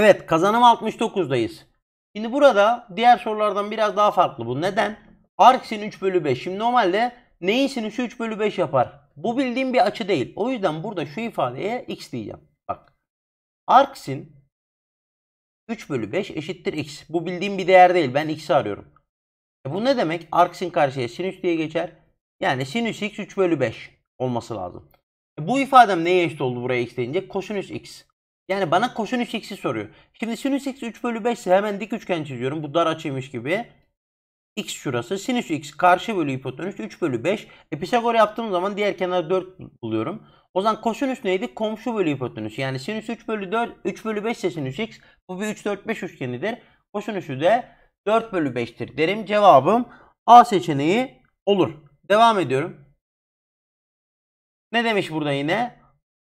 Evet kazanım 69'dayız. Şimdi burada diğer sorulardan biraz daha farklı bu. Neden? Arx'in 3 bölü 5. Şimdi normalde neyin sinüsü 3 bölü 5 yapar? Bu bildiğim bir açı değil. O yüzden burada şu ifadeye x diyeceğim. Bak. Arx'in 3 bölü 5 eşittir x. Bu bildiğim bir değer değil. Ben x'i arıyorum. E bu ne demek? Arx'in karşıya sinüs diye geçer. Yani sinüs x 3 bölü 5 olması lazım. E bu ifadem neye eşit oldu buraya x deyince? Kosinüs x. Yani bana kosinüs x'i soruyor. Şimdi sinüs x 3 bölü 5 ise hemen dik üçgen çiziyorum. Bu dar açıymış gibi. x şurası. Sinüs x karşı bölü hipotenüs 3 bölü 5. E, Pisagor yaptığım zaman diğer kenar 4 buluyorum. O zaman kosinüs neydi? Komşu bölü hipotenüs. Yani sinüs 3 bölü 4, 3 bölü 5 ise sinüs x. Bu bir 3, 4, 5 üçgenidir. Kosinüsü de 4 bölü 5'tir derim. Cevabım A seçeneği olur. Devam ediyorum. Ne demiş burada yine?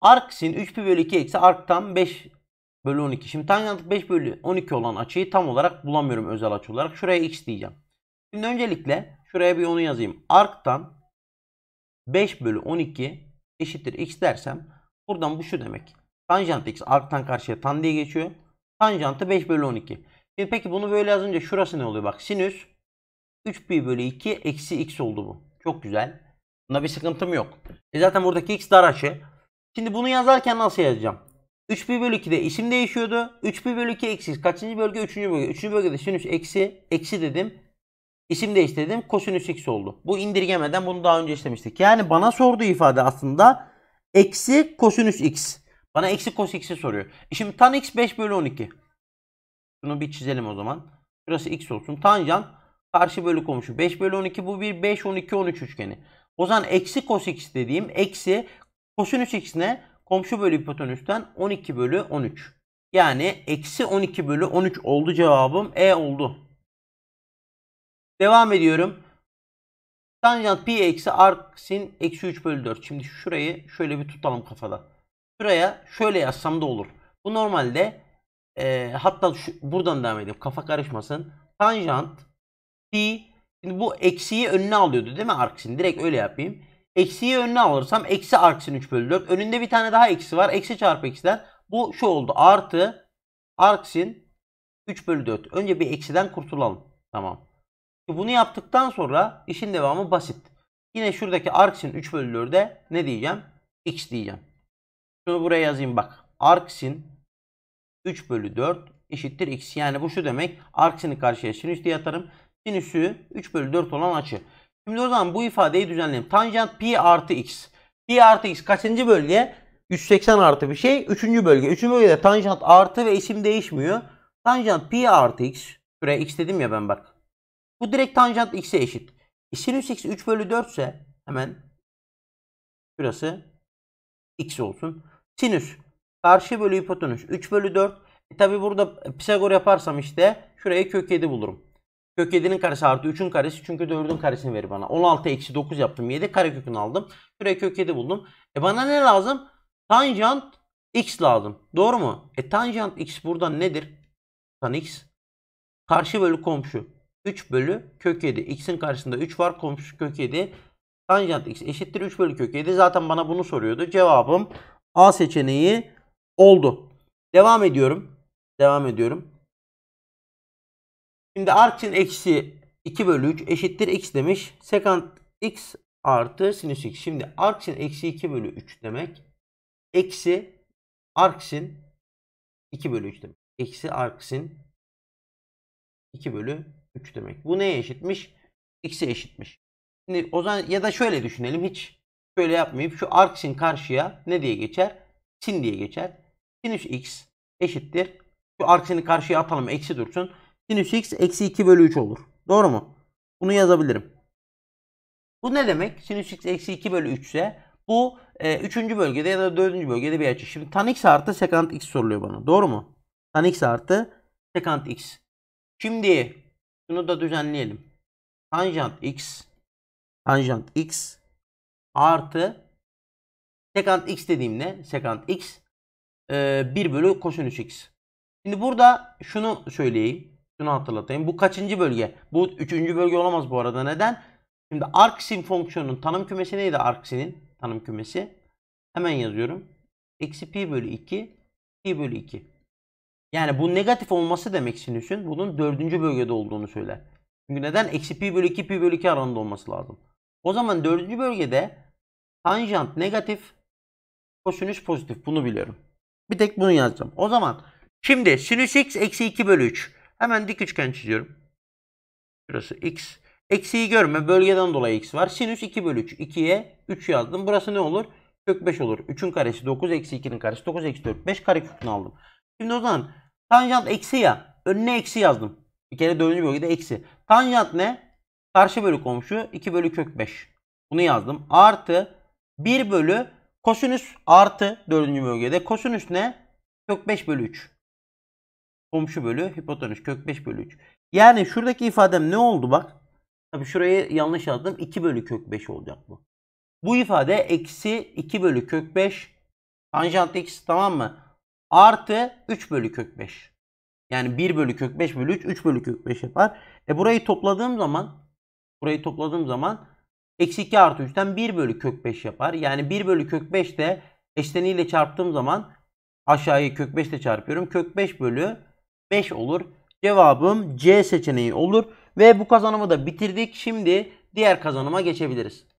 Arksin 3 pi bölü 2 eksi arktan 5 bölü 12. Şimdi tanjant 5 bölü 12 olan açıyı tam olarak bulamıyorum özel açı olarak. Şuraya x diyeceğim. Şimdi öncelikle şuraya bir onu yazayım. Arktan 5 bölü 12 eşittir x dersem buradan bu şu demek. Tanjant x arktan karşıya tan diye geçiyor. Tanjantı 5 bölü 12. Şimdi peki bunu böyle yazınca şurası ne oluyor? Bak sinüs 3 pi bölü 2 eksi x oldu bu. Çok güzel. Bunda bir sıkıntım yok. E zaten buradaki x dar açı. Şimdi bunu yazarken nasıl yazacağım? 3pi bölü 2'de isim değişiyordu. 3pi bölü 2 eksi kaçıncı bölge? 3. bölge. 3. bölgede sinüs eksi eksi dedim. İsim değiştirdim. Kosinüs x oldu. Bu indirgemeden bunu daha önce işlemiştik. Yani bana sorduğu ifade aslında eksi kosinüs x. Bana eksi kos x'i soruyor. E şimdi tan x 5 bölü 12. Bunu bir çizelim o zaman. Burası x olsun. Tanjant karşı bölü komşu 5 bölü 12. Bu bir 5 12 13 üçgeni. O zaman eksi kos x dediğim eksi Kosinüs x'ine komşu bölü hipotenüsten 12 bölü 13. Yani eksi 12 bölü 13 oldu cevabım. E oldu. Devam ediyorum. Tanjant pi eksi arc eksi 3 bölü 4. Şimdi şurayı şöyle bir tutalım kafada. Şuraya şöyle yazsam da olur. Bu normalde e, hatta şu, buradan devam edeyim. Kafa karışmasın. Tanjant pi şimdi bu eksiyi önüne alıyordu değil mi arc Direkt öyle yapayım. Eksiyi önüne alırsam eksi arksinin 3 bölü 4. Önünde bir tane daha eksi var. Eksi çarpı eksiden. Bu şu oldu. Artı arksin 3 bölü 4. Önce bir eksiden kurtulalım. Tamam. Bunu yaptıktan sonra işin devamı basit. Yine şuradaki arksin 3 bölü 4'e ne diyeceğim? X diyeceğim. Şunu buraya yazayım bak. Arksin 3 bölü 4 eşittir x. Yani bu şu demek. Arksin'i karşıya sinüs diye atarım. Sinüsü 3 bölü 4 olan açı. Şimdi o zaman bu ifadeyi düzenleyelim. Tanjant pi artı x. Pi artı x kaçıncı bölge? 180 artı bir şey. Üçüncü bölge. Üçüncü bölgede tanjant artı ve isim değişmiyor. Tanjant pi artı x. Şuraya x dedim ya ben bak. Bu direkt tanjant x'e eşit. sinüs x 3 bölü 4 ise hemen şurası x olsun. Sinüs karşı bölü hipotenüs 3 bölü 4. E tabi burada Pisagor yaparsam işte şuraya kök 7 bulurum. Kök 7'nin karesi artı 3'ün karesi çünkü 4'ün karesini verir bana. 16 eksi 9 yaptım. 7 kare kökünü aldım. Şuraya kök 7 buldum. E bana ne lazım? Tanjant x lazım. Doğru mu? E tanjant x burada nedir? Tan x. Karşı bölü komşu. 3 bölü kök 7. X'in karşısında 3 var. Komşu kök 7. Tanjant x eşittir 3 bölü kök 7. Zaten bana bunu soruyordu. Cevabım A seçeneği oldu. Devam ediyorum. Devam ediyorum. Şimdi arc'in eksi 2 bölü 3 eşittir x demiş. Sekant x artı sinüs x. Şimdi arc'in eksi 2 bölü 3 demek. Eksi arc'in 2 bölü 3 demek. Eksi arc'in 2 bölü 3 demek. Bu neye eşitmiş? X'e eşitmiş. Şimdi o zaman ya da şöyle düşünelim. Hiç şöyle yapmayıp şu arcsin karşıya ne diye geçer? Sin diye geçer. Sinüs x eşittir. Şu arc'ini karşıya atalım. Eksi dursun. Sinüs x eksi 2 bölü 3 olur. Doğru mu? Bunu yazabilirim. Bu ne demek? Sinüs x eksi 2 bölü 3 ise bu e, 3. bölgede ya da 4. bölgede bir açı. Şimdi tan x artı sekant x soruluyor bana. Doğru mu? Tan x artı sekant x. Şimdi şunu da düzenleyelim. Tanjant x tanjant x artı sekant x dediğimde sekant x e, 1 bölü kosinüs x. Şimdi burada şunu söyleyeyim. Şunu hatırlatayım. Bu kaçıncı bölge? Bu üçüncü bölge olamaz bu arada. Neden? Şimdi arcsin fonksiyonunun tanım kümesi neydi arcsinin? Tanım kümesi. Hemen yazıyorum. Eksi pi bölü 2. Pi bölü 2. Yani bu negatif olması demek sinüsün bunun dördüncü bölgede olduğunu söyler. Çünkü neden? Eksi pi bölü 2 pi bölü 2 aranında olması lazım. O zaman dördüncü bölgede tanjant negatif kosinüs pozitif. Bunu biliyorum. Bir tek bunu yazacağım. O zaman şimdi sinüs x eksi 2 bölü 3. Hemen dik üçgen çiziyorum. Burası x. Eksiyi görme. Bölgeden dolayı x var. Sinüs 2 bölü 3. 2'ye 3 yazdım. Burası ne olur? Kök 5 olur. 3'ün karesi 9 eksi 2'nin karesi 9 eksi 4. 5 kare kökünü aldım. Şimdi o zaman tanjant eksi ya. Önüne eksi yazdım. Bir kere 4. bölgede eksi. Tanjant ne? Karşı bölü komşu 2 bölü kök 5. Bunu yazdım. Artı 1 bölü kosinüs artı 4. bölgede. Kosinüs ne? Kök 5 bölü 3 komşu bölü hipotenüs kök 5 bölü 3. Yani şuradaki ifadem ne oldu bak. Tabi şurayı yanlış yazdım. 2 bölü kök 5 olacak bu. Bu ifade eksi 2 bölü kök 5 tanjant x tamam mı? Artı 3 bölü kök 5. Yani 1 bölü kök 5 bölü 3 3 bölü kök 5 yapar. E burayı topladığım zaman burayı topladığım zaman eksi 2 artı 3'ten 1 bölü kök 5 yapar. Yani 1 bölü kök 5 de eşleniyle çarptığım zaman aşağıyı kök 5 ile çarpıyorum. Kök 5 bölü 5 olur. Cevabım C seçeneği olur. Ve bu kazanımı da bitirdik. Şimdi diğer kazanıma geçebiliriz.